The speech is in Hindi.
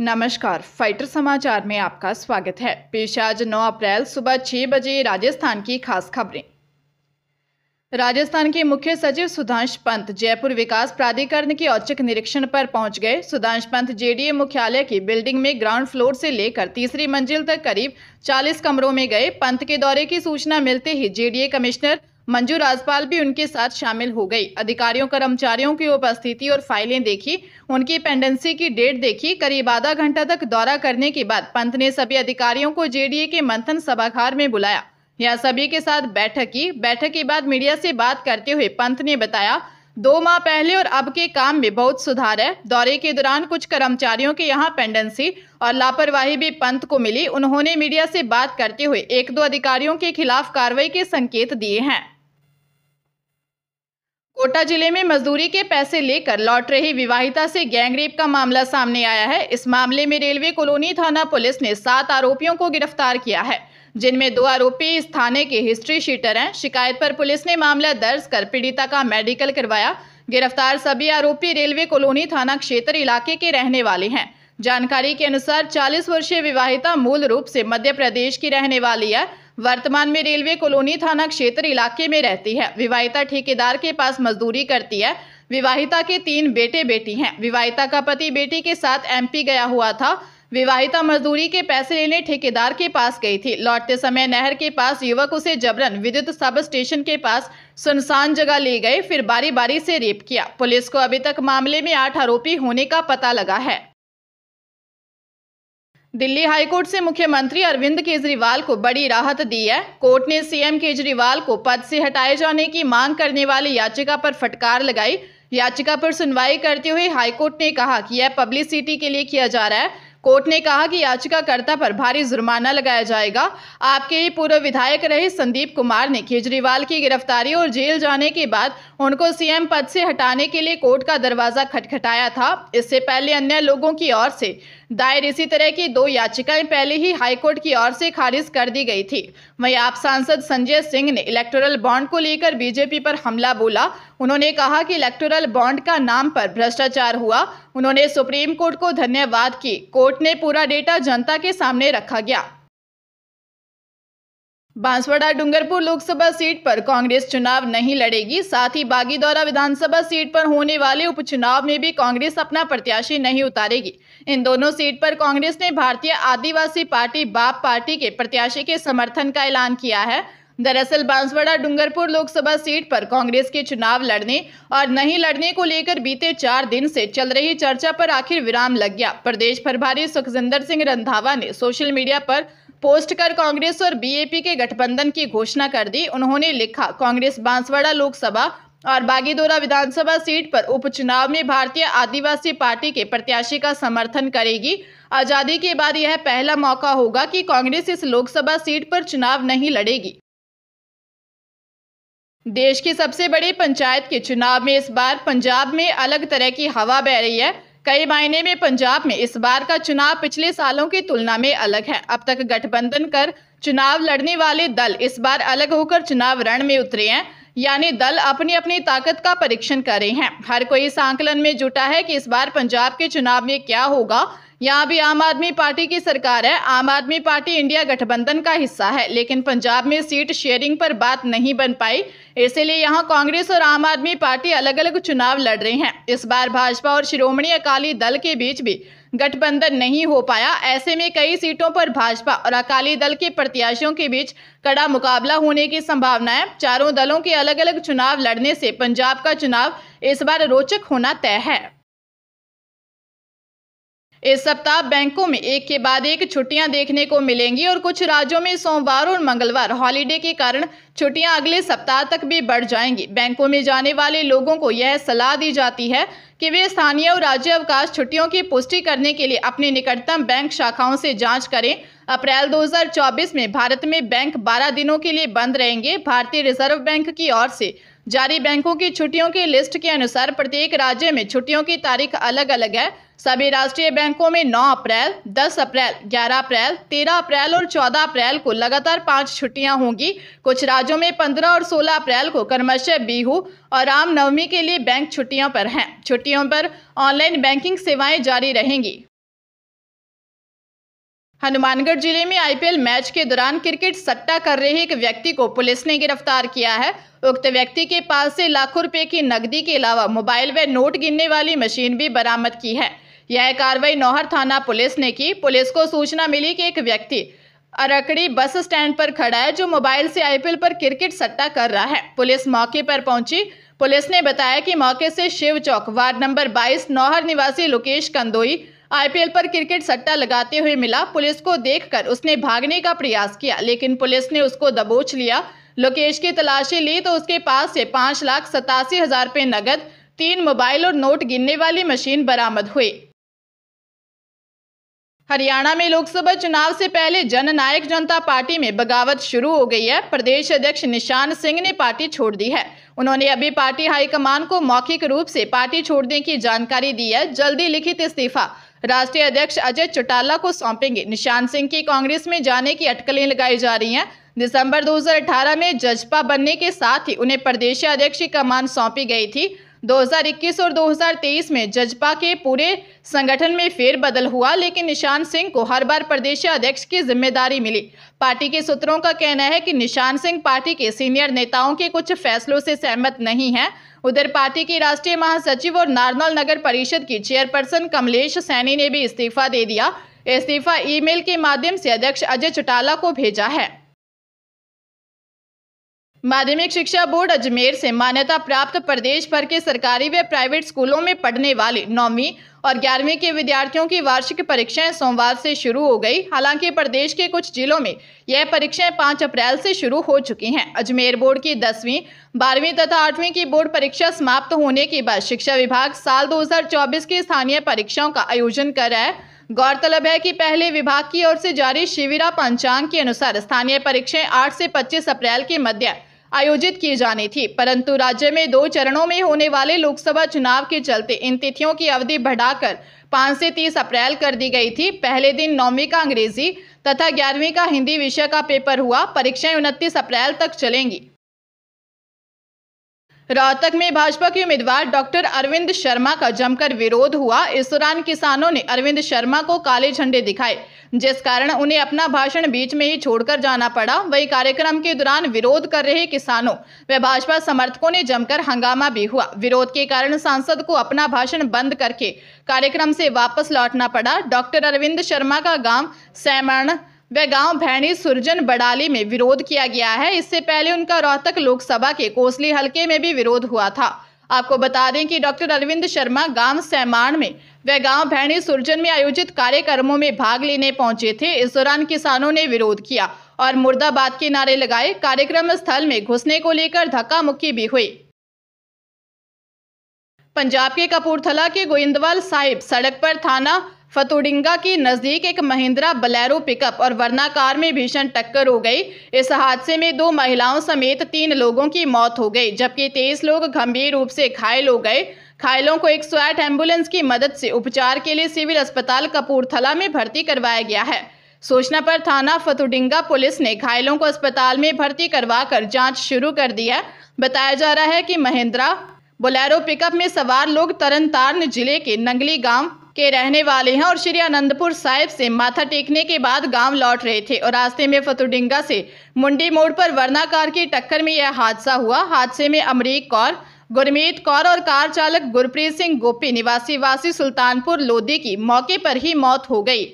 नमस्कार फाइटर समाचार में आपका स्वागत है पेश आज 9 अप्रैल सुबह छह बजे राजस्थान की खास खबरें राजस्थान के मुख्य सचिव सुधांश पंत जयपुर विकास प्राधिकरण के औचक निरीक्षण पर पहुंच गए सुधांश पंत जेडीए मुख्यालय की बिल्डिंग में ग्राउंड फ्लोर से लेकर तीसरी मंजिल तक करीब 40 कमरों में गए पंत के दौरे की सूचना मिलते ही जेडीए कमिश्नर मंजू राजपाल भी उनके साथ शामिल हो गई अधिकारियों कर्मचारियों की उपस्थिति और फाइलें देखी उनकी पेंडेंसी की डेट देखी करीब आधा घंटा तक दौरा करने के बाद पंत ने सभी अधिकारियों को जेडीए के मंथन सभागार में बुलाया यहाँ सभी के साथ बैठक की बैठक के बाद मीडिया से बात करते हुए पंत ने बताया दो माह पहले और अब के काम में बहुत सुधार है दौरे के दौरान कुछ कर्मचारियों के यहाँ पेंडेंसी और लापरवाही भी पंत को मिली उन्होंने मीडिया से बात करते हुए एक दो अधिकारियों के खिलाफ कार्रवाई के संकेत दिए हैं कोटा जिले में मजदूरी के पैसे लेकर लौट रही विवाहिता से गैंगरेप का मामला सामने आया है इस मामले में रेलवे कॉलोनी थाना पुलिस ने सात आरोपियों को गिरफ्तार किया है जिनमें दो आरोपी इस थाने के हिस्ट्री शीटर हैं शिकायत पर पुलिस ने मामला दर्ज कर पीड़िता का मेडिकल करवाया गिरफ्तार सभी आरोपी रेलवे कॉलोनी थाना क्षेत्र इलाके के रहने वाले हैं जानकारी के अनुसार 40 वर्षीय विवाहिता मूल रूप से मध्य प्रदेश की रहने वाली है वर्तमान में रेलवे कॉलोनी थाना क्षेत्र इलाके में रहती है विवाहिता ठेकेदार के पास मजदूरी करती है विवाहिता के तीन बेटे बेटी हैं विवाहिता का पति बेटी के साथ एमपी गया हुआ था विवाहिता मजदूरी के पैसे लेने ठेकेदार के पास गई थी लौटते समय नहर के पास युवक उसे जबरन विद्युत सब स्टेशन के पास सुनसान जगह ले गए फिर बारी बारी से रेप किया पुलिस को अभी तक मामले में आठ आरोपी होने का पता लगा है दिल्ली हाईकोर्ट से मुख्यमंत्री अरविंद केजरीवाल को बड़ी राहत दी है कोर्ट ने सीएम केजरीवाल को पद से हटाए जाने की मांग करने वाली याचिका पर फटकार लगाई याचिका पर सुनवाई करते हुए हाईकोर्ट ने कहा कि यह पब्लिसिटी के लिए किया जा रहा है कोर्ट ने कहा कि याचिकाकर्ता पर भारी जुर्माना लगाया जाएगा आपके ही पूर्व विधायक रहे संदीप कुमार ने केजरीवाल की गिरफ्तारी और जेल जाने के बाद उनको सीएम पद से हटाने के लिए कोर्ट का दरवाजा खटखटाया था इससे पहले अन्य लोगों की ओर से दायर इसी तरह की दो याचिकाएं पहले ही हाईकोर्ट की ओर से खारिज कर दी गई थी वहीं आप सांसद संजय सिंह ने इलेक्टोरल बॉन्ड को लेकर बीजेपी पर हमला बोला उन्होंने कहा कि इलेक्टोरल बॉन्ड का नाम पर भ्रष्टाचार हुआ उन्होंने सुप्रीम कोर्ट को धन्यवाद की कोर्ट ने पूरा डेटा जनता के सामने रखा गया बांसवाड़ा डूंगरपुर लोकसभा सीट पर कांग्रेस चुनाव नहीं लड़ेगी साथ ही द्वारा विधानसभा सीट पर होने वाले उपचुनाव में भी कांग्रेस अपना प्रत्याशी नहीं उतारेगी इन दोनों सीट पर कांग्रेस ने भारतीय आदिवासी पार्टी बाप पार्टी के प्रत्याशी के समर्थन का ऐलान किया है दरअसल बांसवाड़ा डूंगरपुर लोकसभा सीट पर कांग्रेस के चुनाव लड़ने और नहीं लड़ने को लेकर बीते चार दिन से चल रही चर्चा पर आखिर विराम लग गया प्रदेश प्रभारी सुखजिंदर सिंह रंधावा ने सोशल मीडिया पर पोस्ट कर कांग्रेस और बीएपी के गठबंधन की घोषणा कर दी उन्होंने लिखा कांग्रेस बांसवाड़ा लोकसभा और बागीदोरा विधानसभा सीट पर उपचुनाव में भारतीय आदिवासी पार्टी के प्रत्याशी का समर्थन करेगी आज़ादी के बाद यह पहला मौका होगा कि कांग्रेस इस लोकसभा सीट पर चुनाव नहीं लड़ेगी देश की सबसे बड़ी पंचायत के चुनाव में इस बार पंजाब में अलग तरह की हवा बह रही है कई मायने में पंजाब में इस बार का चुनाव पिछले सालों की तुलना में अलग है अब तक गठबंधन कर चुनाव लड़ने वाले दल इस बार अलग होकर चुनाव रण में उतरे हैं यानी दल अपनी अपनी ताकत का परीक्षण कर रहे हैं हर कोई इस आंकलन में जुटा है कि इस बार पंजाब के चुनाव में क्या होगा यहाँ भी आम आदमी पार्टी की सरकार है आम आदमी पार्टी इंडिया गठबंधन का हिस्सा है लेकिन पंजाब में सीट शेयरिंग पर बात नहीं बन पाई इसलिए यहाँ कांग्रेस और आम आदमी पार्टी अलग अलग चुनाव लड़ रही हैं इस बार भाजपा और शिरोमणी अकाली दल के बीच भी गठबंधन नहीं हो पाया ऐसे में कई सीटों पर भाजपा और अकाली दल के प्रत्याशियों के बीच कड़ा मुकाबला होने की संभावना है चारों दलों के अलग अलग चुनाव लड़ने से पंजाब का चुनाव इस बार रोचक होना तय है इस सप्ताह बैंकों में एक के बाद एक छुट्टियां देखने को मिलेंगी और कुछ राज्यों में सोमवार और मंगलवार हॉलीडे के कारण छुट्टियां अगले सप्ताह तक भी बढ़ जाएंगी बैंकों में जाने वाले लोगों को यह सलाह दी जाती है कि वे स्थानीय और राज्य अवकाश छुट्टियों की पुष्टि करने के लिए अपने निकटतम बैंक शाखाओं से जाँच करें अप्रैल दो में भारत में बैंक बारह दिनों के लिए बंद रहेंगे भारतीय रिजर्व बैंक की ओर से जारी बैंकों की छुट्टियों की लिस्ट के अनुसार प्रत्येक राज्य में छुट्टियों की तारीख अलग अलग है सभी राष्ट्रीय बैंकों में 9 अप्रैल 10 अप्रैल 11 अप्रैल 13 अप्रैल और 14 अप्रैल को लगातार पांच छुट्टियां होंगी कुछ राज्यों में 15 और 16 अप्रैल को कर्मशय बिहू और रामनवमी के लिए बैंक छुट्टियों पर हैं छुट्टियों पर ऑनलाइन बैंकिंग सेवाएं जारी रहेंगी हनुमानगढ़ जिले में आईपीएल मैच के दौरान क्रिकेट सट्टा कर रहे एक व्यक्ति को पुलिस ने गिरफ्तार किया है उक्त व्यक्ति के पास से लाखों रुपए की नकदी के अलावा मोबाइल व नोट गिनने वाली मशीन भी बरामद की है यह कार्रवाई नौहर थाना पुलिस ने की पुलिस को सूचना मिली कि एक व्यक्ति अरकड़ी बस स्टैंड पर खड़ा है जो मोबाइल से आईपीएल पर क्रिकेट सट्टा कर रहा है पुलिस मौके पर पहुंची पुलिस ने बताया कि मौके से शिव चौक वार्ड नंबर 22 नौहर निवासी लोकेश कंदोई आईपीएल पर क्रिकेट सट्टा लगाते हुए मिला पुलिस को देखकर उसने भागने का प्रयास किया लेकिन पुलिस ने उसको दबोच लिया लोकेश की तलाशी ली तो उसके पास से पाँच लाख सतासी हजार रुपये नकद तीन मोबाइल और नोट गिनने वाली मशीन बरामद हुई हरियाणा में लोकसभा चुनाव से पहले जननायक जनता पार्टी में बगावत शुरू हो गई है प्रदेश अध्यक्ष निशान सिंह ने पार्टी छोड़ दी है उन्होंने अभी पार्टी हाईकमान को मौखिक रूप से पार्टी छोड़ने की जानकारी दी है जल्दी लिखित इस्तीफा राष्ट्रीय अध्यक्ष अजय चौटाला को सौंपेंगे निशान सिंह की कांग्रेस में जाने की अटकलें लगाई जा रही हैं दिसंबर 2018 में जजपा बनने के साथ ही उन्हें प्रदेश अध्यक्ष की कमान सौंपी गई थी 2021 और 2023 में जजपा के पूरे संगठन में फेरबदल हुआ लेकिन निशान सिंह को हर बार प्रदेश अध्यक्ष की जिम्मेदारी मिली पार्टी के सूत्रों का कहना है कि निशान सिंह पार्टी के सीनियर नेताओं के कुछ फैसलों से सहमत नहीं हैं उधर पार्टी के राष्ट्रीय महासचिव और नारनौल नगर परिषद की चेयरपर्सन कमलेश सैनी ने भी इस्तीफा दे दिया इस्तीफा ईमेल के माध्यम से अध्यक्ष अजय चौटाला को भेजा है माध्यमिक शिक्षा बोर्ड अजमेर से मान्यता प्राप्त प्रदेश भर के सरकारी व प्राइवेट स्कूलों में पढ़ने वाले नौवीं और ग्यारहवीं के विद्यार्थियों की वार्षिक परीक्षाएं सोमवार से शुरू हो गई हालांकि प्रदेश के कुछ जिलों में यह परीक्षाएं पाँच अप्रैल से शुरू हो चुकी हैं अजमेर बोर्ड की दसवीं बारहवीं तथा आठवीं की बोर्ड परीक्षा समाप्त होने के बाद शिक्षा विभाग साल दो की स्थानीय परीक्षाओं का आयोजन कर रहा है गौरतलब है कि पहले विभाग की ओर से जारी शिविरा पंचांग के अनुसार स्थानीय परीक्षाएं 8 से 25 अप्रैल के मध्य आयोजित किए जाने थे परंतु राज्य में दो चरणों में होने वाले लोकसभा चुनाव के चलते इन तिथियों की अवधि बढ़ाकर 5 से तीस अप्रैल कर दी गई थी पहले दिन नौवीं का अंग्रेजी तथा ग्यारहवीं का हिंदी विषय का पेपर हुआ परीक्षाएं उनतीस अप्रैल तक चलेंगी रोहतक में भाजपा के उम्मीदवार डॉक्टर अरविंद शर्मा का जमकर विरोध हुआ इस दौरान किसानों ने अरविंद शर्मा को काले झंडे दिखाए जिस कारण उन्हें अपना भाषण बीच में ही छोड़कर जाना पड़ा वही कार्यक्रम के दौरान विरोध कर रहे किसानों व भाजपा समर्थकों ने जमकर हंगामा भी हुआ विरोध के कारण सांसद को अपना भाषण बंद करके कार्यक्रम से वापस लौटना पड़ा डॉक्टर अरविंद शर्मा का गांव सैमण वह गांव भैणी सुरजन बड़ाली में विरोध किया गया है इससे पहले उनका रोहतक लोकसभा के कोसली हलके में भी विरोध हुआ था आपको बता दें कि डॉक्टर अरविंद शर्मा गांव सैमान में व गांव भैणी सुरजन में आयोजित कार्यक्रमों में भाग लेने पहुंचे थे इस दौरान किसानों ने विरोध किया और मुर्दाबाद के नारे लगाए कार्यक्रम स्थल में घुसने को लेकर धक्का मुक्की भी हुई पंजाब के कपूरथला के गोइंदवाल साहिब सड़क पर थाना फतुडिंगा की नज़दीक एक महिंद्रा बलैरो पिकअप और वरना कार में भीषण टक्कर हो गई इस हादसे में दो महिलाओं समेत तीन लोगों की मौत हो गई जबकि तेईस लोग गंभीर रूप से घायल हो गए घायलों को एक स्वैट एम्बुलेंस की मदद से उपचार के लिए सिविल अस्पताल कपूरथला में भर्ती करवाया गया है सूचना पर थाना फतुडिंगा पुलिस ने घायलों को अस्पताल में भर्ती करवा कर जाँच शुरू कर दी है बताया जा रहा है कि महिंद्रा बोलेरो पिकअप में सवार लोग तरन तारण जिले के नंगली गांव के रहने वाले हैं और श्री आनंदपुर साहिब से माथा टेकने के बाद गांव लौट रहे थे और रास्ते में फतुडिंगा से मुंडी मोड़ पर कार की टक्कर में यह हादसा हुआ हादसे में अमरीक कौर गुरमीत कौर और कार चालक गुरप्रीत सिंह गोपी निवासी वासी सुल्तानपुर लोधी की मौके पर ही मौत हो गई